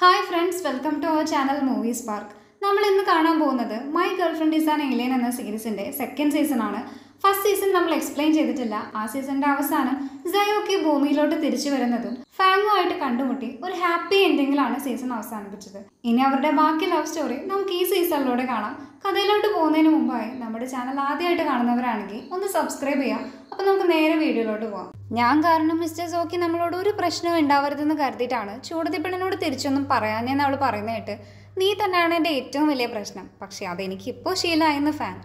hi friends welcome to our channel movies park നമ്മൾ ഇന്ന് കാണാൻ പോകുന്നത് my girlfriend is an alien എന്ന സീരീസിൻ്റെ സെക്കൻഡ് സീസൺ ആണ് ഫസ്റ്റ് സീസൺ നമ്മൾ എക്സ്പ്ലെയിൻ ചെയ്തിട്ടില്ല ആ സീസണിൻ്റെ അവസാനം സയോക്കി ഭൂമിയിലോട്ട് തിരിച്ചു വരുന്നതും ഫാങ്ങുമായിട്ട് കണ്ടുമുട്ടി ഒരു ഹാപ്പി എൻഡിങ്ങിലാണ് സീസൺ അവസാനിപ്പിച്ചത് ഇനി അവരുടെ ബാക്കി ലവ് സ്റ്റോറി നമുക്ക് ഈ സീസണിലൂടെ കാണാം കഥയിലോട്ട് പോകുന്നതിന് മുമ്പായി നമ്മുടെ ചാനൽ ആദ്യമായിട്ട് കാണുന്നവരാണെങ്കിൽ ഒന്ന് സബ്സ്ക്രൈബ് ചെയ്യുക അപ്പോൾ നമുക്ക് നേരെ വീഡിയോയിലോട്ട് പോകാം ഞാൻ കാരണം മിസ്റ്റർ സോക്കി നമ്മളോട് ഒരു പ്രശ്നവും ഉണ്ടാവരുതെന്ന് കരുതിയിട്ടാണ് ചൂടത്തിപ്പിള്ളിനോട് തിരിച്ചൊന്നും പറയാഞ്ഞെന്ന് അവൾ പറയുന്നതായിട്ട് നീ തന്നെയാണ് എൻ്റെ ഏറ്റവും വലിയ പ്രശ്നം പക്ഷേ അതെനിക്കിപ്പോൾ ശീലമായെന്ന് ഫാൻ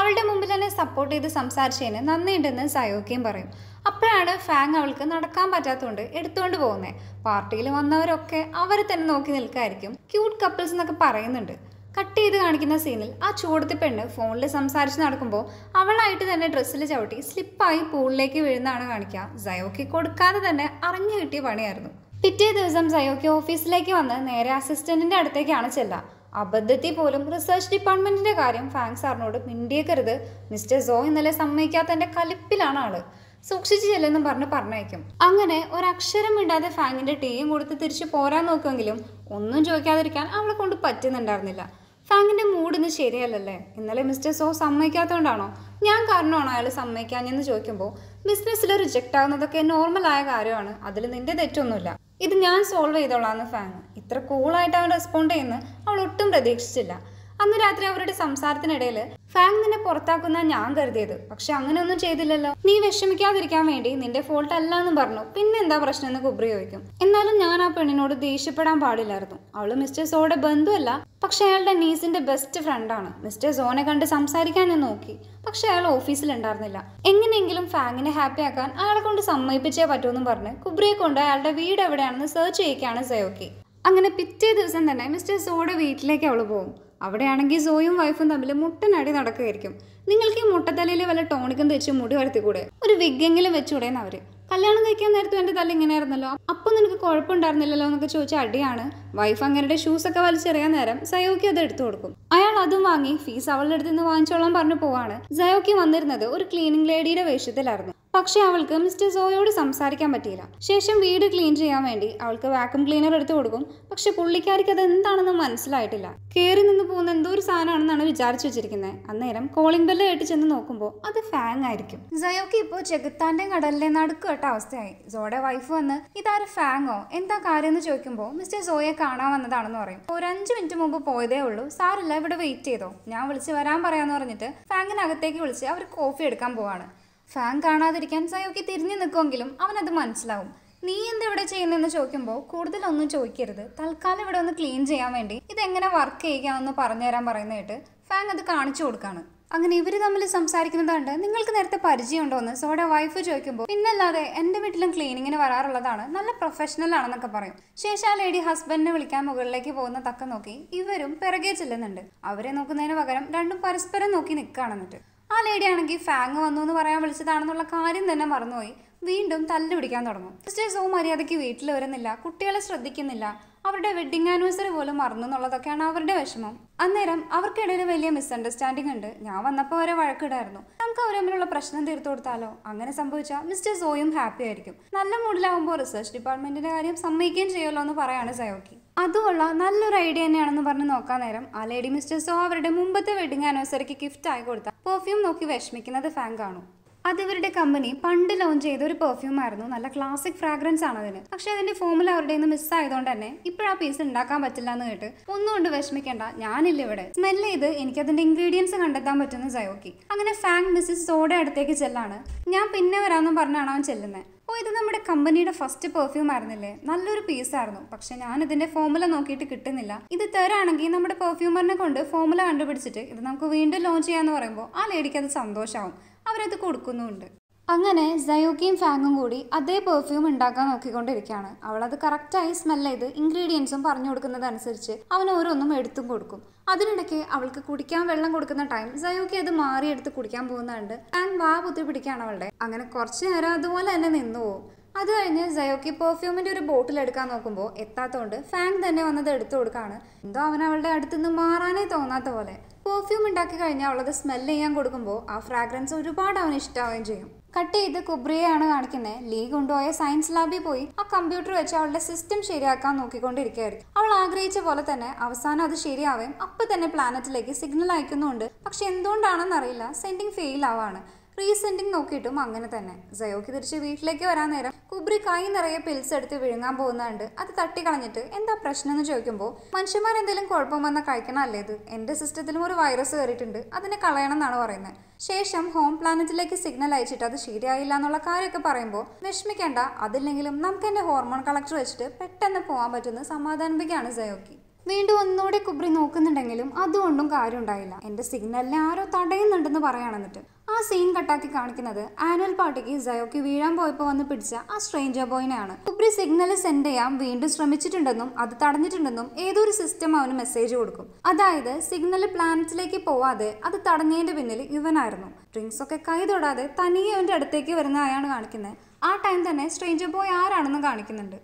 അവളുടെ മുമ്പിൽ തന്നെ സപ്പോർട്ട് ചെയ്ത് സംസാരിച്ചതിന് നന്ദിയുണ്ടെന്ന് സയോഗ്യം പറയും അപ്പോഴാണ് ഫാങ് അവൾക്ക് നടക്കാൻ പറ്റാത്തതുകൊണ്ട് എടുത്തുകൊണ്ട് പോകുന്നത് പാർട്ടിയിൽ വന്നവരൊക്കെ അവരെ തന്നെ നോക്കി നിൽക്കായിരിക്കും ക്യൂട്ട് കപ്പിൾസ് എന്നൊക്കെ പറയുന്നുണ്ട് കട്ട് ചെയ്ത് കാണിക്കുന്ന സീനിൽ ആ ചൂടത്തി പെണ്ണ് ഫോണിൽ സംസാരിച്ച് നടക്കുമ്പോൾ അവളായിട്ട് തന്നെ ഡ്രസ്സിൽ ചവിട്ടി സ്ലിപ്പായി പൂളിലേക്ക് വീഴുന്നതാണ് കാണിക്കുക സയോക്കി കൊടുക്കാതെ തന്നെ അറിഞ്ഞു കിട്ടിയ പണിയായിരുന്നു പിറ്റേ ദിവസം സയോക്കി ഓഫീസിലേക്ക് വന്ന് നേരെ അസിസ്റ്റന്റിന്റെ അടുത്തേക്കാണ് ചെല്ല അബദ്ധത്തിൽ പോലും റിസർച്ച് ഡിപ്പാർട്ട്മെന്റിന്റെ കാര്യം ഫാങ് സാറിനോട് മിണ്ടിയേക്കരുത് മിസ്റ്റർ സോ ഇന്നലെ സമ്മതിക്കാത്തതിന്റെ കലിപ്പിലാണ് ആള് സൂക്ഷിച്ച് ചെല്ലെന്നും പറഞ്ഞ് പറഞ്ഞയക്കും അങ്ങനെ ഒരക്ഷരം ഇടാതെ ഫാങ്ങിന്റെ ടീയും കൊടുത്ത് തിരിച്ചു പോരാൻ നോക്കുമെങ്കിലും ഒന്നും ചോദിക്കാതിരിക്കാൻ അവളെ കൊണ്ട് പറ്റുന്നുണ്ടായിരുന്നില്ല ഫാങ്ങിൻ്റെ മൂഡിന്ന് ശരിയല്ലല്ലേ ഇന്നലെ മിസ്റ്റർ സോ സമ്മതിക്കാത്തതുകൊണ്ടാണോ ഞാൻ കാരണമാണോ അയാൾ സമ്മതിക്കാഞ്ഞെന്ന് ചോദിക്കുമ്പോൾ ബിസിനസ്സിൽ റിജക്റ്റ് ആവുന്നതൊക്കെ നോർമലായ കാര്യമാണ് അതിൽ നിന്റെ തെറ്റൊന്നുമില്ല ഇത് ഞാൻ സോൾവ് ചെയ്തോളാം എന്ന് ഫാങ് ഇത്ര കൂളായിട്ട് അവൻ റെസ്പോണ്ട് ചെയ്യുന്ന അവൾ ഒട്ടും പ്രതീക്ഷിച്ചില്ല അന്ന് രാത്രി അവരുടെ സംസാരത്തിനിടയിൽ ഫാങ് നിന്നെ പുറത്താക്കുന്ന ഞാൻ കരുതിയത് പക്ഷെ അങ്ങനെയൊന്നും ചെയ്തില്ലല്ലോ നീ വിഷമിക്കാതിരിക്കാൻ വേണ്ടി നിന്റെ ഫോൾട്ട് അല്ല എന്ന് പറഞ്ഞു പിന്നെ എന്താ പ്രശ്നം എന്ന് കുബ്രി ചോദിക്കും എന്നാലും ഞാൻ ആ പെണ്ണിനോട് ദേഷ്യപ്പെടാൻ പാടില്ലായിരുന്നു അവള് മിസ്റ്റർ സോയുടെ ബന്ധുവല്ല പക്ഷെ അയാളുടെ നീസിന്റെ ബെസ്റ്റ് ഫ്രണ്ടാണ് മിസ്റ്റർ സോനെ കണ്ട് സംസാരിക്കാൻ ഞാൻ നോക്കി പക്ഷെ അയാൾ ഓഫീസിൽ ഉണ്ടായിരുന്നില്ല എങ്ങനെയെങ്കിലും ഫാങ്ങിനെ ഹാപ്പി ആക്കാൻ അയാളെ കൊണ്ട് സമ്മതിപ്പിച്ചേ പറ്റുമെന്ന് പറഞ്ഞ് കുബ്രിയെ കൊണ്ട് അയാളുടെ വീട് എവിടെയാണെന്ന് സെർച്ച് ചെയ്യിക്കുകയാണ് സയോക്കി അങ്ങനെ പിറ്റേ ദിവസം തന്നെ മിസ്റ്റർ സോയുടെ വീട്ടിലേക്ക് അവൾ പോകും അവിടെയാണെങ്കിൽ സോയും വൈഫും തമ്മിൽ മുട്ടനടി നടക്കുകയായിരിക്കും നിങ്ങൾക്ക് ഈ മുട്ടത്തലയിൽ വല്ല ടോണിക്കും തെച്ച് മുടി വരുത്തിക്കൂടെ ഒരു വിഗ്ഗെങ്കിലും വെച്ചുകൂടെയെന്ന് അവർ കല്യാണം കഴിക്കാൻ നേരത്ത് എൻ്റെ തല ഇങ്ങനെ ആയിരുന്നല്ലോ അപ്പം നിനക്ക് കുഴപ്പമുണ്ടായിരുന്നില്ലല്ലോ എന്നൊക്കെ ചോദിച്ച അടിയാണ് വൈഫ് ഷൂസ് ഷൂസൊക്കെ വലിച്ചെറിയാൻ നേരം സയോക്കി അത് എടുത്തു കൊടുക്കും അയാൾ അതും വാങ്ങി ഫീസ് അവളുടെ അടുത്ത് നിന്ന് വാങ്ങിച്ചോളാൻ പറഞ്ഞു പോവാണ് സയോക്കി വന്നിരുന്നത് ഒരു ക്ലീനിങ് ലേഡിയുടെ വേഷത്തിലായിരുന്നു പക്ഷേ അവൾക്ക് മിസ്റ്റർ സോയോട് സംസാരിക്കാൻ പറ്റിയില്ല ശേഷം വീട് ക്ലീൻ ചെയ്യാൻ വേണ്ടി അവൾക്ക് വാക്യൂം ക്ലീനർ എടുത്തു കൊടുക്കും പക്ഷെ പുള്ളിക്കാരിക്ക് അത് എന്താണെന്ന് മനസ്സിലായിട്ടില്ല കയറി നിന്ന് പോകുന്ന എന്തോ ഒരു സാധനമാണെന്നാണ് വിചാരിച്ചു വെച്ചിരിക്കുന്നത് അന്നേരം കോളിംഗ് ബെല്ല് കേട്ട് ചെന്ന് നോക്കുമ്പോൾ അത് ഫാങ് ആയിരിക്കും സയോക്ക് ഇപ്പോൾ ചെകുത്താന്റെ കടലിലെ നടുക്കുവട്ട അവസ്ഥയായി സോയുടെ വൈഫ് വന്ന് ഇതാര് ഫാങ്ങോ എന്താ കാര്യം എന്ന് ചോദിക്കുമ്പോൾ മിസ്റ്റർ സോയെ കാണാൻ വന്നതാണെന്ന് പറയും ഒരു അഞ്ച് മിനിറ്റ് മുമ്പ് പോയതേ ഉള്ളൂ സാറില്ല ഇവിടെ വെയിറ്റ് ചെയ്തോ ഞാൻ വിളിച്ച് വരാൻ പറയാന്ന് പറഞ്ഞിട്ട് ഫാങ്ങിനകത്തേക്ക് വിളിച്ച് അവർ കോഫി എടുക്കാൻ പോവാണ് ഫാൻ കാണാതിരിക്കാൻ സയോക്കി തിരിഞ്ഞു നിൽക്കുമെങ്കിലും അവനത് മനസ്സിലാവും നീ ഇവിടെ ചെയ്യുന്നെന്ന് ചോദിക്കുമ്പോൾ കൂടുതലൊന്നും ചോദിക്കരുത് തൽക്കാലം ഇവിടെ ഒന്ന് ക്ലീൻ ചെയ്യാൻ വേണ്ടി ഇതെങ്ങനെ വർക്ക് ചെയ്യാമെന്ന് പറഞ്ഞുതരാൻ പറയുന്നതായിട്ട് ഫാങ് അത് കാണിച്ചു കൊടുക്കാണ് അങ്ങനെ ഇവർ തമ്മിൽ സംസാരിക്കുന്നത് കണ്ട് നിങ്ങൾക്ക് നേരത്തെ പരിചയമുണ്ടോ എന്ന് സോടെ വൈഫ് ചോദിക്കുമ്പോൾ പിന്നല്ലാതെ എൻ്റെ വീട്ടിലും ക്ലീനിങ്ങിന് വരാറുള്ളതാണ് നല്ല പ്രൊഫഷണൽ ആണെന്നൊക്കെ പറയും ശേഷം ആ ലേഡി ഹസ്ബൻഡിനെ വിളിക്കാൻ മുകളിലേക്ക് പോകുന്ന തക്ക നോക്കി ഇവരും പിറകെ ചെല്ലുന്നുണ്ട് അവരെ നോക്കുന്നതിന് പകരം രണ്ടും പരസ്പരം നോക്കി നിൽക്കുകയാണെന്നിട്ട് ആ ലേഡി ആണെങ്കിൽ ഫാങ് വന്നു എന്ന് പറയാൻ വിളിച്ചതാണെന്നുള്ള കാര്യം തന്നെ മറന്നുപോയി വീണ്ടും തല്ലു പിടിക്കാൻ തുടങ്ങും സിസ്റ്റേഴ്സ് ഓ മര്യാദയ്ക്ക് വീട്ടിൽ വരുന്നില്ല കുട്ടികളെ ശ്രദ്ധിക്കുന്നില്ല അവരുടെ വെഡിങ് ആനിവേഴ്സറി പോലും മറന്നു എന്നുള്ളതൊക്കെയാണ് അവരുടെ വിഷമം അന്നേരം അവർക്കിടയിൽ വലിയ മിസ്അണ്ടർസ്റ്റാൻഡിംഗ് ഉണ്ട് ഞാൻ വന്നപ്പോൾ വരെ വഴക്കിടായിരുന്നു നമുക്ക് അവർ തമ്മിലുള്ള പ്രശ്നം തീർത്തു കൊടുത്താലോ അങ്ങനെ സംഭവിച്ചാൽ മിസ്റ്റർ സോയും ഹാപ്പി ആയിരിക്കും നല്ല മൂഡിലാവുമ്പോൾ റിസർച്ച് ഡിപ്പാർട്ട്മെന്റിന്റെ കാര്യം സമ്മതിക്കുകയും ചെയ്യുമല്ലോ എന്ന് പറയാണ് സയോക്കി അതുമല്ല നല്ലൊരു ഐഡിയ തന്നെയാണെന്ന് പറഞ്ഞ് നോക്കാൻ നേരം ആ ലേഡി മിസ്റ്റേഴ്സോ അവരുടെ മുമ്പത്തെ വെഡിങ് ആനിവേഴ്സറിക്ക് ഗിഫ്റ്റ് ആയി കൊടുത്ത പെർഫ്യൂം നോക്കി വിഷമിക്കുന്നത് ഫാൻ കാണും അത് ഇവരുടെ കമ്പനി പണ്ട് ലോഞ്ച് ചെയ്ത ഒരു പെർഫ്യൂം ആയിരുന്നു നല്ല ക്ലാസിക് ഫ്രാഗ്രൻസ് ആണ് അതിന് പക്ഷെ അതിന്റെ ഫോമുല അവരുടെ നിന്ന് മിസ്സായതുകൊണ്ട് തന്നെ ഇപ്പോഴാ പീസ് ഉണ്ടാക്കാൻ പറ്റില്ല എന്ന് കേട്ട് ഒന്നുകൊണ്ട് വിഷമിക്കേണ്ട ഞാനില്ല ഇവിടെ സ്മെൽ ചെയ്ത് എനിക്ക് അതിന്റെ ഇൻഗ്രീഡിയൻസ് കണ്ടെത്താൻ പറ്റുന്ന സയോക്കി അങ്ങനെ ഫാങ് മിസ്സിസ് സോഡ അടുത്തേക്ക് ചെല്ലാണ് ഞാൻ പിന്നെ വരാമെന്ന് പറഞ്ഞാണ് അവൻ ചെല്ലുന്നത് ഓ ഇത് നമ്മുടെ കമ്പനിയുടെ ഫസ്റ്റ് പെർഫ്യൂം ആയിരുന്നില്ലേ നല്ലൊരു പീസ് ആയിരുന്നു പക്ഷെ ഞാൻ ഇതിന്റെ ഫോമുല നോക്കിയിട്ട് കിട്ടുന്നില്ല ഇത് തരാണെങ്കിൽ നമ്മുടെ പെർഫ്യൂമറിനെ കൊണ്ട് ഫോമുല കണ്ടുപിടിച്ചിട്ട് ഇത് നമുക്ക് വീണ്ടും ലോഞ്ച് ചെയ്യാന്ന് പറയുമ്പോൾ ആ ലേഡിക്ക് അത് സന്തോഷമാവും അവരത് കൊടുക്കുന്നുണ്ട് അങ്ങനെ സയോക്കിയും ഫാങ്ങും കൂടി അതേ പെർഫ്യൂം ഉണ്ടാക്കാൻ നോക്കിക്കൊണ്ടിരിക്കുകയാണ് അവളത് കറക്റ്റായി സ്മെല്ല് ചെയ്ത് ഇൻഗ്രീഡിയൻസും പറഞ്ഞു കൊടുക്കുന്നതനുസരിച്ച് അവൻ ഓരോന്നും എടുത്തും കൊടുക്കും അതിനിടയ്ക്ക് അവൾക്ക് കുടിക്കാൻ വെള്ളം കൊടുക്കുന്ന ടൈം സയോക്കി അത് മാറിയെടുത്ത് കുടിക്കാൻ പോകുന്നുണ്ട് ആൻഡ് വാ പുത്തി പിടിക്കുകയാണ് അവളുടെ അങ്ങനെ കുറച്ച് നേരം അതുപോലെ തന്നെ നിന്നു പോകും അത് കഴിഞ്ഞ് സയോക്കി പെർഫ്യൂമിന്റെ ഒരു ബോട്ടിൽ എടുക്കാൻ നോക്കുമ്പോൾ എത്താത്തതുകൊണ്ട് ഫാങ് തന്നെ വന്നത് എടുത്തു കൊടുക്കാണ് എന്തോ അവൻ അവളുടെ അടുത്തുനിന്ന് മാറാനേ തോന്നാത്ത പോലെ പെർഫ്യൂം ഉണ്ടാക്കി കഴിഞ്ഞ് അവളത് സ്മെല്ല് ചെയ്യാൻ കൊടുക്കുമ്പോൾ ആ ഫ്രാഗ്രൻസ് ഒരുപാട് അവന് ഇഷ്ടമാവുകയും ചെയ്യും കട്ട് ചെയ്ത് കുബ്രിയാണ് കാണിക്കുന്നത് ലീ കൊണ്ടുപോയ സയൻസ് ലാബിൽ പോയി ആ കമ്പ്യൂട്ടർ വെച്ച് അവളുടെ സിസ്റ്റം ശരിയാക്കാൻ നോക്കിക്കൊണ്ടിരിക്കുകയായിരിക്കും അവൾ ആഗ്രഹിച്ച പോലെ തന്നെ അവസാനം അത് ശരിയാവുകയും അപ്പം തന്നെ പ്ലാനറ്റിലേക്ക് സിഗ്നൽ അയക്കുന്നുണ്ട് പക്ഷെ എന്തുകൊണ്ടാണെന്നറിയില്ല സെൻഡിങ് ഫെയിൽ ആവാണ് റീസെൻറ്റിങ് നോക്കിയിട്ടും അങ്ങനെ തന്നെ സയോക്ക് തിരിച്ച് വീട്ടിലേക്ക് വരാൻ നേരം കുബ്രി കൈ നിറയെ പിൽസ് എടുത്ത് വിഴുങ്ങാൻ പോകുന്നുണ്ട് അത് തട്ടിക്കളഞ്ഞിട്ട് എന്താ പ്രശ്നം എന്ന് ചോദിക്കുമ്പോൾ മനുഷ്യന്മാർ എന്തെങ്കിലും കുഴപ്പം വന്നാൽ കഴിക്കണം അല്ലേ ഇത് എൻ്റെ സിസ്റ്റത്തിലും ഒരു വൈറസ് കയറിയിട്ടുണ്ട് അതിനെ കളയണം എന്നാണ് പറയുന്നത് ശേഷം ഹോം പ്ലാനറ്റിലേക്ക് സിഗ്നൽ അയച്ചിട്ട് അത് ശരിയായില്ല എന്നുള്ള കാര്യമൊക്കെ പറയുമ്പോൾ വിഷമിക്കേണ്ട അതില്ലെങ്കിലും നമുക്ക് എൻ്റെ ഹോർമോൺ കളക്ടർ വെച്ചിട്ട് പെട്ടെന്ന് പോകാൻ പറ്റുന്ന സമാധാനിപ്പിക്കുകയാണ് സയോക്കി വീണ്ടും ഒന്നുകൂടെ കുബ്രി നോക്കുന്നുണ്ടെങ്കിലും അതുകൊണ്ടും കാര്യം ഉണ്ടായില്ല എൻ്റെ സിഗ്നലിനെ ആരോ തടയുന്നുണ്ടെന്ന് പറയുകയാണെന്നിട്ട് ആ സീൻ കട്ടാക്കി കാണിക്കുന്നത് ആനുവൽ പാർട്ടിക്ക് സയോക്ക് വീഴാൻ പോയപ്പോൾ വന്ന് പിടിച്ച ആ സ്ട്രേഞ്ചർ ബോയിനെയാണ് ഉപരി സിഗ്നൽ സെൻഡ് ചെയ്യാൻ വീണ്ടും ശ്രമിച്ചിട്ടുണ്ടെന്നും അത് തടഞ്ഞിട്ടുണ്ടെന്നും ഏതൊരു സിസ്റ്റം അവന് മെസ്സേജ് കൊടുക്കും അതായത് സിഗ്നൽ പ്ലാനറ്റിലേക്ക് പോവാതെ അത് തടഞ്ഞതിന്റെ പിന്നിൽ ഇവനായിരുന്നു ഡ്രിങ്ക്സ് ഒക്കെ കൈ തൊടാതെ തനിയെ അവന്റെ അടുത്തേക്ക് വരുന്ന ആയാണ് കാണിക്കുന്നത് ആ ടൈം തന്നെ സ്ട്രേഞ്ചർ ബോയ് ആരാണെന്ന് കാണിക്കുന്നുണ്ട്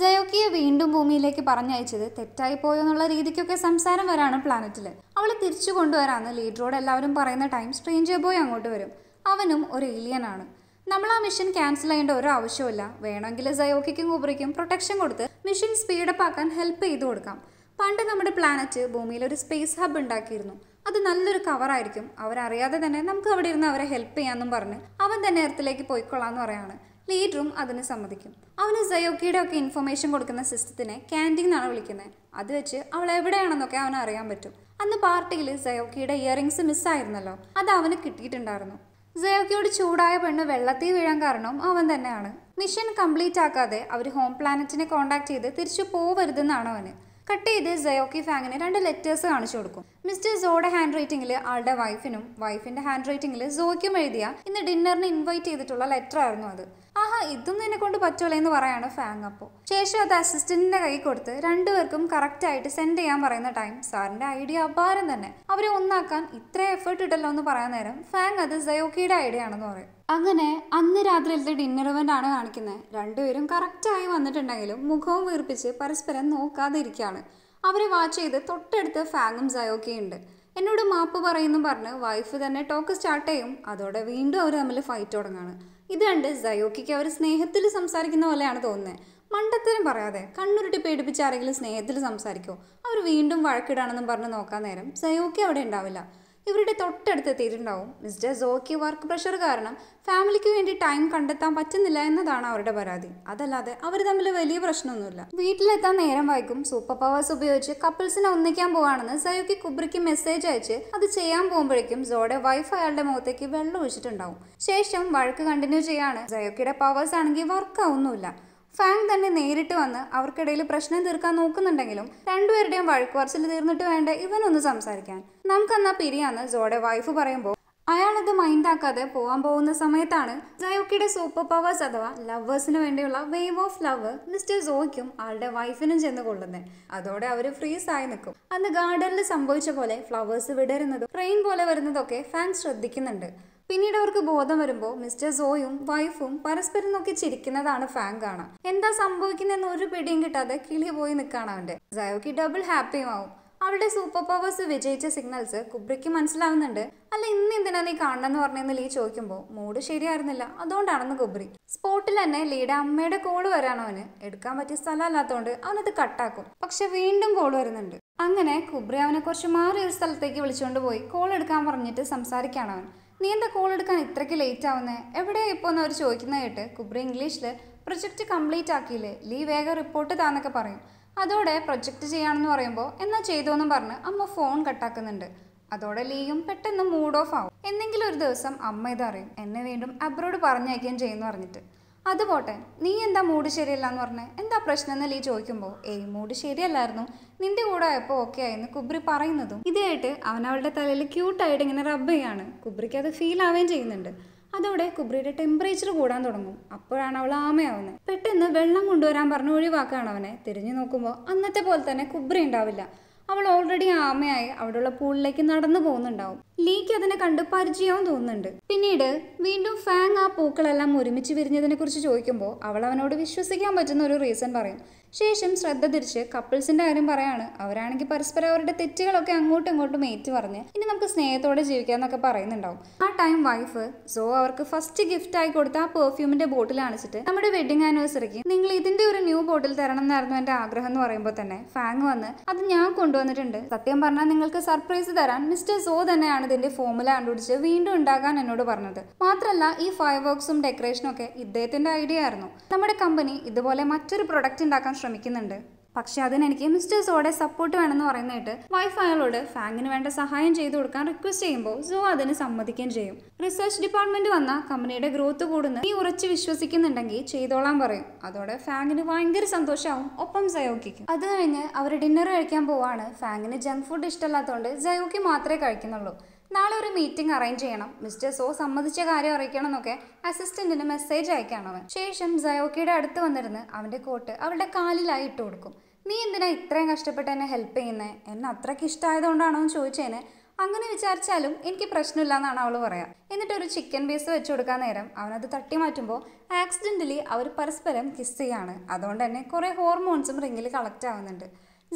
ജയോക്കിയെ വീണ്ടും ഭൂമിയിലേക്ക് പറഞ്ഞയച്ചത് തെറ്റായി പോയെന്നുള്ള രീതിക്കൊക്കെ സംസാരം വരാണ് പ്ലാനറ്റിൽ അവളെ തിരിച്ചു കൊണ്ടുവരാമെന്ന് ലീഡറോട് എല്ലാവരും പറയുന്ന ടൈം സ്ട്രേഞ്ചർ ബോയ് അങ്ങോട്ട് വരും അവനും ഒരു ഏലിയനാണ് നമ്മൾ ആ മിഷൻ ക്യാൻസൽ ചെയ്യേണ്ട ഒരു ആവശ്യമില്ല വേണമെങ്കിൽ സയോക്കിക്കും കുബ്രിക്കും പ്രൊട്ടക്ഷൻ കൊടുത്ത് മിഷൻ സ്പീഡപ്പ് ആക്കാൻ ഹെൽപ്പ് ചെയ്തു കൊടുക്കാം പണ്ട് നമ്മുടെ പ്ലാനറ്റ് ഭൂമിയിൽ ഒരു സ്പേസ് ഹബ്ബ് ഉണ്ടാക്കിയിരുന്നു അത് നല്ലൊരു കവറായിരിക്കും അവരറിയാതെ തന്നെ നമുക്ക് അവിടെ ഇരുന്ന് അവരെ ഹെൽപ്പ് ചെയ്യാമെന്നും പറഞ്ഞ് അവൻ തന്നെ എർത്തിലേക്ക് പോയിക്കൊള്ളാമെന്ന് പറയാണ് ലീഡറും അതിന് സമ്മതിക്കും അവന് സയോക്കിയുടെ ഒക്കെ ഇൻഫർമേഷൻ കൊടുക്കുന്ന സിസ്റ്റത്തിനെ ക്യാൻറ്റീൻ എന്നാണ് വിളിക്കുന്നത് അത് വെച്ച് അവൾ എവിടെയാണെന്നൊക്കെ അവന് അറിയാൻ പറ്റും അന്ന് പാർട്ടിയിൽ സയോക്കിയുടെ ഇയറിങ്സ് മിസ്സായിരുന്നല്ലോ അത് അവന് കിട്ടിയിട്ടുണ്ടായിരുന്നു സയോക്കിയോട് ചൂടായ പെണ്ണ് വെള്ളത്തിൽ വീഴാൻ കാരണം അവൻ തന്നെയാണ് മിഷൻ കംപ്ലീറ്റ് ആക്കാതെ അവർ ഹോം പ്ലാനറ്റിനെ കോണ്ടാക്ട് ചെയ്ത് തിരിച്ചു പോവരുതെന്നാണ് അവന് കട്ട് ചെയ്ത് സയോക്കി ഫാങ്ങിന് രണ്ട് ലെറ്റേഴ്സ് കാണിച്ചു കൊടുക്കും മിസ്റ്റർ സോയുടെ ഹാൻഡ് റൈറ്റിംഗിൽ ആളുടെ വൈഫിനും വൈഫിന്റെ ഹാൻഡ് റൈറ്റിംഗിൽ സോയ്ക്കും എഴുതിയ ഇന്ന് ഡിന്നറിന് ഇൻവൈറ്റ് ചെയ്തിട്ടുള്ള ലെറ്റർ ആയിരുന്നു അത് ആഹാ ഇതും എന്നെ കൊണ്ട് പറ്റൂല എന്ന് പറയാണ് ഫാങ് അപ്പോൾ ശേഷം അത് അസിസ്റ്റന്റിന്റെ കൈ കൊടുത്ത് രണ്ടുപേർക്കും കറക്റ്റ് ആയിട്ട് സെൻഡ് ചെയ്യാൻ പറയുന്ന ടൈം സാറിന്റെ ഐഡിയ അപാരം തന്നെ അവരെ ഒന്നാക്കാൻ ഇത്ര എഫേർട്ട് ഇട്ടല്ലോ എന്ന് പറയാൻ നേരം ഫാങ് അത് സയോക്കിയുടെ ഐഡിയ ആണെന്ന് പറയും അങ്ങനെ അന്ന് രാത്രിയിലത്തെ ഡിന്നർ ആണ് കാണിക്കുന്നത് രണ്ടുപേരും കറക്റ്റായി വന്നിട്ടുണ്ടെങ്കിലും മുഖവും വീർപ്പിച്ച് പരസ്പരം നോക്കാതെ ഇരിക്കുകയാണ് അവരെ വാച്ച് ചെയ്ത് തൊട്ടടുത്ത് ഫാങ്ങും സയോക്കെ ഉണ്ട് എന്നോട് മാപ്പ് പറയുന്നു പറഞ്ഞ് വൈഫ് തന്നെ ടോക്ക് സ്റ്റാർട്ട് ചെയ്യും അതോടെ വീണ്ടും അവർ തമ്മിൽ ഫൈറ്റ് തുടങ്ങാണ് ഇത് കണ്ട് സയോക്കിക്ക് അവർ സ്നേഹത്തിൽ സംസാരിക്കുന്ന പോലെയാണ് തോന്നുന്നത് മണ്ടത്തരം പറയാതെ കണ്ണുരുട്ടി പേടിപ്പിച്ച് ആരെങ്കിലും സ്നേഹത്തിൽ സംസാരിക്കുമോ അവർ വീണ്ടും വഴക്കിടാണെന്നും പറഞ്ഞ് നോക്കാൻ നേരം സയോക്കി അവിടെ ഉണ്ടാവില്ല ഇവരുടെ തൊട്ടടുത്ത് എത്തിയിട്ടുണ്ടാവും മിസ്റ്റർ സോക്കി വർക്ക് പ്രഷർ കാരണം ഫാമിലിക്ക് വേണ്ടി ടൈം കണ്ടെത്താൻ പറ്റുന്നില്ല എന്നതാണ് അവരുടെ പരാതി അതല്ലാതെ അവർ തമ്മിൽ വലിയ പ്രശ്നമൊന്നുമില്ല വീട്ടിലെത്താൻ നേരം വായിക്കും സൂപ്പർ പവേഴ്സ് ഉപയോഗിച്ച് കപ്പിൾസിനെ ഒന്നിക്കാൻ പോവാണെന്ന് സയോക്കി കുബ്രിക്ക് മെസ്സേജ് അയച്ച് അത് ചെയ്യാൻ പോകുമ്പോഴേക്കും സോയുടെ വൈഫ് അയാളുടെ മുഖത്തേക്ക് വെള്ളം ഒഴിച്ചിട്ടുണ്ടാവും ശേഷം വഴക്ക് കണ്ടിന്യൂ ചെയ്യാണ് സയോക്കിയുടെ പവേഴ്സ് ആണെങ്കിൽ വർക്ക് ആവുന്നുമില്ല ഫാങ് തന്നെ നേരിട്ട് വന്ന് അവർക്കിടയിൽ പ്രശ്നം തീർക്കാൻ നോക്കുന്നുണ്ടെങ്കിലും രണ്ടുപേരുടെയും വഴക്കുവാർച്ചിൽ തീർന്നിട്ട് വേണ്ട ഇവനൊന്ന് സംസാരിക്കാൻ നമുക്കെന്നാ പിരിയാന്ന് ജോയുടെ വൈഫ് പറയുമ്പോൾ അയാളത് മൈൻഡാക്കാതെ പോകാൻ പോകുന്ന സമയത്താണ് ജയോക്കിയുടെ സൂപ്പർ പവേഴ്സ് അഥവാ ലവേഴ്സിന് വേണ്ടിയുള്ള വേവ് ഓഫ് ലവ് മിസ്റ്റർ ജോയ്ക്കും ആളുടെ വൈഫിനും ചെന്ന് കൊള്ളുന്നത് അതോടെ അവർ ഫ്രീസ് ആയി നിൽക്കും അന്ന് ഗാർഡനിൽ സംഭവിച്ച പോലെ ഫ്ലവേഴ്സ് വിടരുന്നതും റെയിൻ പോലെ വരുന്നതൊക്കെ ഫാൻസ് ശ്രദ്ധിക്കുന്നുണ്ട് പിന്നീട് അവർക്ക് ബോധം വരുമ്പോൾ മിസ്റ്റർ സോയും വൈഫും പരസ്പരം നോക്കി ചിരിക്കുന്നതാണ് ഫാൻ കാണാം എന്താ സംഭവിക്കുന്നതെന്ന് ഒരു പിടിയും കിട്ടാതെ കിളി പോയി നിൽക്കാണ് അവൻ്റെ സയോക്ക് ഡബിൾ ഹാപ്പിയും ആവും അവരുടെ സൂപ്പർ പവേഴ്സ് വിജയിച്ച സിഗ്നൽസ് കുബ്രയ്ക്ക് മനസ്സിലാവുന്നുണ്ട് അല്ല ഇന്ന് എന്തിനാ നീ കാണണമെന്ന് പറഞ്ഞെന്ന് ലീ ചോദിക്കുമ്പോൾ മൂഡ് ശരിയായിരുന്നില്ല അതുകൊണ്ടാണെന്ന് കുബ്രി സ്പോട്ടിൽ തന്നെ ലീയുടെ അമ്മയുടെ കോള് വരാണോ അവന് എടുക്കാൻ പറ്റിയ അല്ലാത്തതുകൊണ്ട് അവനത് കട്ടാക്കും പക്ഷെ വീണ്ടും കോൾ വരുന്നുണ്ട് അങ്ങനെ കുബ്രി അവനെ കുറച്ച് മാറി ഒരു സ്ഥലത്തേക്ക് വിളിച്ചുകൊണ്ട് പോയി കോൾ എടുക്കാൻ പറഞ്ഞിട്ട് സംസാരിക്കുകയാണ് അവൻ നീ എന്താ കോൾ എടുക്കാൻ ഇത്രയ്ക്ക് ലേറ്റ് ആവുന്നേ എവിടെയാ ഇപ്പോൾ എന്ന് അവർ ചോദിക്കുന്നത് കേട്ട് കുബ്രി ഇംഗ്ലീഷിൽ പ്രൊജക്റ്റ് കംപ്ലീറ്റ് ആക്കിയില്ലേ ലീ വേഗം റിപ്പോർട്ട് താന്നൊക്കെ പറയും അതോടെ പ്രൊജക്റ്റ് ചെയ്യാണെന്ന് പറയുമ്പോൾ എന്നാ ചെയ്തോന്നും പറഞ്ഞ് അമ്മ ഫോൺ കട്ടാക്കുന്നുണ്ട് അതോടെ ലീയും പെട്ടെന്ന് മൂഡ് ഓഫ് ആവും എന്തെങ്കിലും ഒരു ദിവസം അമ്മ ഇതറിയും എന്നെ വീണ്ടും അബ്രോഡ് പറഞ്ഞയക്കുകയും ചെയ്യുമെന്ന് പറഞ്ഞിട്ട് അതുപോട്ടെ നീ എന്താ മൂഡ് ശരിയല്ല എന്ന് പറഞ്ഞ് എന്താ പ്രശ്നം എന്ന് ലീ ചോദിക്കുമ്പോൾ ഏയ് മൂഡ് ശരിയല്ലായിരുന്നു നിന്റെ കൂടെ ആയപ്പോൾ ഓക്കെ ആയെന്ന് കുബ്രി പറയുന്നതും ഇതായിട്ട് അവൻ അവളുടെ തലയിൽ ക്യൂട്ടായിട്ട് ഇങ്ങനെ റബ്ബ് ചെയ്യാണ് കുബ്രിക്ക് അത് ഫീൽ ആവുകയും ചെയ്യുന്നുണ്ട് അതോടെ കുബ്രിയുടെ ടെമ്പറേച്ചർ കൂടാൻ തുടങ്ങും അപ്പോഴാണ് അവൾ ആമയാവുന്നത് പെട്ടെന്ന് വെള്ളം കൊണ്ടുവരാൻ പറഞ്ഞ് ഒഴിവാക്കുകയാണ് അവനെ തിരിഞ്ഞു നോക്കുമ്പോൾ അന്നത്തെ പോലെ തന്നെ കുബ്രി ഉണ്ടാവില്ല അവൾ ഓൾറെഡി ആമയായി അവിടെയുള്ള പൂളിലേക്ക് നടന്നു പോകുന്നുണ്ടാവും ലീക്ക് അതിനെ കണ്ട് പരിചയവും തോന്നുന്നുണ്ട് പിന്നീട് വീണ്ടും ഫാങ് ആ പൂക്കളെല്ലാം ഒരുമിച്ച് വിരിഞ്ഞതിനെ കുറിച്ച് ചോദിക്കുമ്പോൾ അവൾ അവനോട് വിശ്വസിക്കാൻ പറ്റുന്ന ഒരു റീസൺ പറയും ശേഷം ശ്രദ്ധ തിരിച്ച് കപ്പിൾസിന്റെ കാര്യം പറയാണ് അവരാണെങ്കിൽ പരസ്പരം അവരുടെ തെറ്റുകളൊക്കെ അങ്ങോട്ടും ഇങ്ങോട്ടും ഏറ്റു പറഞ്ഞ് ഇനി നമുക്ക് സ്നേഹത്തോടെ എന്നൊക്കെ പറയുന്നുണ്ടാവും ആ ടൈം വൈഫ് സോ അവർക്ക് ഫസ്റ്റ് ഗിഫ്റ്റ് ആയി കൊടുത്ത ആ പെർഫ്യൂമിന്റെ ബോട്ടിൽ അണിച്ചിട്ട് നമ്മുടെ വെഡിങ് ആനിവേഴ്സറിക്ക് നിങ്ങൾ ഇതിന്റെ ഒരു ന്യൂ ബോട്ടിൽ തരണം എന്നായിരുന്നു എന്റെ ആഗ്രഹം എന്ന് പറയുമ്പോൾ തന്നെ ഫാങ് വന്ന് അത് ഞാൻ കൊണ്ടുവന്നിട്ടുണ്ട് സത്യം പറഞ്ഞാൽ നിങ്ങൾക്ക് സർപ്രൈസ് തരാൻ മിസ്റ്റർ സോ തന്നെയാണ് ഇതിന്റെ ഫോമുല കണ്ടുപിടിച്ച് വീണ്ടും ഉണ്ടാകാൻ എന്നോട് പറഞ്ഞത് മാത്രമല്ല ഈ ഫയർ വർക്ക്സും ഡെക്കറേഷനും ഒക്കെ ഇദ്ദേഹത്തിന്റെ ഐഡിയ ആയിരുന്നു നമ്മുടെ കമ്പനി ഇതുപോലെ മറ്റൊരു പ്രൊഡക്റ്റ് ഉണ്ടാക്കാൻ ശ്രമിക്കുന്നുണ്ട് പക്ഷെ അതിനെനിക്ക് മിസ്റ്റർ സോയുടെ സപ്പോർട്ട് വേണമെന്ന് പറയുന്നതായിട്ട് വൈഫ് അയാളോട് ഫാങ്ങിന് വേണ്ട സഹായം ചെയ്തു കൊടുക്കാൻ റിക്വസ്റ്റ് ചെയ്യുമ്പോൾ സോ അതിന് സമ്മതിക്കുകയും ചെയ്യും റിസർച്ച് ഡിപ്പാർട്ട്മെന്റ് വന്ന കമ്പനിയുടെ ഗ്രോത്ത് കൂടുന്ന നീ ഉറച്ച് വിശ്വസിക്കുന്നുണ്ടെങ്കിൽ ചെയ്തോളാൻ പറയും അതോടെ ഫാങ്ങിന് ഭയങ്കര സന്തോഷമാവും ഒപ്പം സയോക്കിക്കും അത് കഴിഞ്ഞ് അവർ ഡിന്നർ കഴിക്കാൻ പോവാണ് ഫാങ്ങിന് ജങ്ക് ഫുഡ് ഇഷ്ടമല്ലാത്തതുകൊണ്ട് സയോക്കി മാത്രമേ കഴിക്കുന്നുള്ളൂ നാളെ ഒരു മീറ്റിംഗ് അറേഞ്ച് ചെയ്യണം മിസ്റ്റർ സോ സമ്മതിച്ച കാര്യം അറിയിക്കണം എന്നൊക്കെ അസിസ്റ്റന്റിന് മെസ്സേജ് അയക്കാണ് അവൻ ശേഷം സയോക്കിയുടെ അടുത്ത് വന്നിരുന്ന് അവന്റെ കോട്ട് അവളുടെ കാലിലായി ഇട്ട് കൊടുക്കും നീ എന്തിനാ ഇത്രയും കഷ്ടപ്പെട്ട് എന്നെ ഹെൽപ്പ് ചെയ്യുന്നത് എന്നെ അത്രയ്ക്ക് ഇഷ്ടമായതുകൊണ്ടാണോ എന്ന് ചോദിച്ചതിന് അങ്ങനെ വിചാരിച്ചാലും എനിക്ക് പ്രശ്നമില്ല എന്നാണ് അവൾ പറയാം എന്നിട്ട് ഒരു ചിക്കൻ പീസ് വെച്ച് കൊടുക്കാൻ നേരം അവനത് തട്ടി മാറ്റുമ്പോൾ ആക്സിഡൻ്റലി അവർ പരസ്പരം കിസ് ചെയ്യാണ് അതുകൊണ്ട് തന്നെ കുറേ ഹോർമോൺസും റിങ്ങിൽ കളക്ട് ആവുന്നുണ്ട്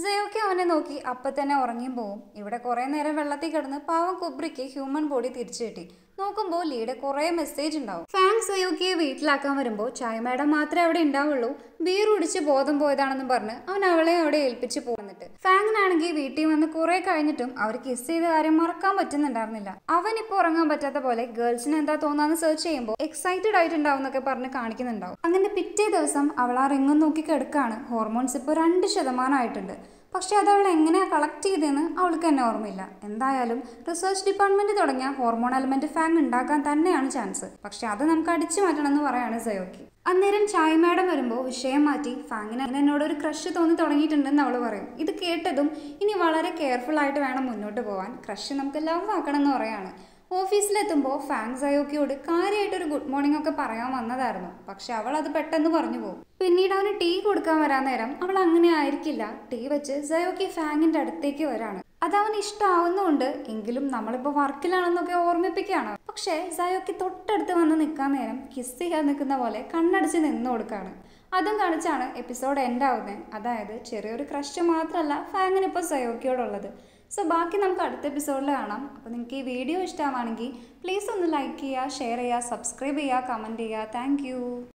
ജയോക്കെ അവനെ നോക്കി അപ്പം തന്നെ ഉറങ്ങിയും പോവും ഇവിടെ കുറേ നേരം വെള്ളത്തിൽ കിടന്ന് പാവം കുബ്രിക്ക് ഹ്യൂമൻ ബോഡി തിരിച്ചു കിട്ടി നോക്കുമ്പോൾ ലീയുടെ കുറേ മെസ്സേജ് ഉണ്ടാവും ഫാങ് സയോക്കിയെ വീട്ടിലാക്കാൻ വരുമ്പോൾ ചായ മാഡം മാത്രമേ അവിടെ ഉണ്ടാവുള്ളൂ ബീർ കുടിച്ച് ബോധം പോയതാണെന്ന് പറഞ്ഞ് അവൻ അവളെ അവിടെ ഏൽപ്പിച്ച് പോന്നിട്ട് ഫാങ്ങിനാണെങ്കിൽ വീട്ടിൽ വന്ന് കുറെ കഴിഞ്ഞിട്ടും അവർ കിസ് ചെയ്ത കാര്യം മറക്കാൻ പറ്റുന്നുണ്ടായിരുന്നില്ല അവൻ ഇപ്പൊ ഉറങ്ങാൻ പറ്റാത്ത പോലെ ഗേൾസിന് എന്താ തോന്നാന്ന് സെർച്ച് ചെയ്യുമ്പോൾ എക്സൈറ്റഡ് ആയിട്ടുണ്ടാവുന്നൊക്കെ പറഞ്ഞ് കാണിക്കുന്നുണ്ടാവും അങ്ങനെ പിറ്റേ ദിവസം അവൾ ആ റിങ്ങും നോക്കി കിടക്കാണ് ഹോർമോൺസ് ഇപ്പോൾ രണ്ട് ശതമാനമായിട്ടുണ്ട് പക്ഷേ അത് അവൾ എങ്ങനെയാണ് കളക്ട് ചെയ്തതെന്ന് അവൾക്ക് തന്നെ ഓർമ്മയില്ല എന്തായാലും റിസർച്ച് ഡിപ്പാർട്ട്മെന്റ് തുടങ്ങിയ ഹോർമോൺ അലമെന്റ് ഫാങ് ഉണ്ടാക്കാൻ തന്നെയാണ് ചാൻസ് പക്ഷേ അത് നമുക്ക് അടിച്ചു എന്ന് പറയാണ് സയോക്കി അന്നേരം ചായ് മാഡം വരുമ്പോൾ വിഷയം മാറ്റി ഫാങ്ങിന് എന്നോട് ഒരു ക്രഷ് തോന്നി തുടങ്ങിയിട്ടുണ്ടെന്ന് അവൾ പറയും ഇത് കേട്ടതും ഇനി വളരെ കെയർഫുൾ ആയിട്ട് വേണം മുന്നോട്ട് പോകാൻ ക്രഷ് നമുക്ക് ലവ് ആക്കണം എന്ന് പറയാണ് ഓഫീസിലെത്തുമ്പോൾ ഫാങ്സ് അയോക്കിയോട് കാര്യമായിട്ടൊരു ഗുഡ് മോർണിംഗ് ഒക്കെ പറയാൻ വന്നതായിരുന്നു പക്ഷെ അവൾ അത് പെട്ടെന്ന് പറഞ്ഞു പോകും പിന്നീട് അവന് ടീ കൊടുക്കാൻ വരാൻ നേരം അവൾ അങ്ങനെ ആയിരിക്കില്ല ടീ വെച്ച് സയോക്കി ഫാങ്ങിന്റെ അടുത്തേക്ക് വരാണ് അത് അവന് ഇഷ്ടമാവുന്നുണ്ട് എങ്കിലും നമ്മളിപ്പോൾ വർക്കിലാണെന്നൊക്കെ ഓർമ്മിപ്പിക്കുകയാണ് പക്ഷേ സയോക്കി തൊട്ടടുത്ത് വന്ന് നിൽക്കാൻ നേരം കിസ് ചെയ്യാൻ നിൽക്കുന്ന പോലെ കണ്ണടിച്ച് നിന്ന് കൊടുക്കാണ് അതും കാണിച്ചാണ് എപ്പിസോഡ് എൻഡ് ആവുന്നത് അതായത് ചെറിയൊരു ക്രഷ് മാത്രമല്ല ഫാങ്ങിനിപ്പോൾ സയോക്കിയോടുള്ളത് സോ ബാക്കി നമുക്ക് അടുത്ത എപ്പിസോഡിൽ കാണാം അപ്പോൾ നിങ്ങൾക്ക് ഈ വീഡിയോ ഇഷ്ടമാണെങ്കിൽ പ്ലീസ് ഒന്ന് ലൈക്ക് ചെയ്യുക ഷെയർ ചെയ്യുക സബ്സ്ക്രൈബ് ചെയ്യുക കമൻറ്റ് ചെയ്യുക താങ്ക്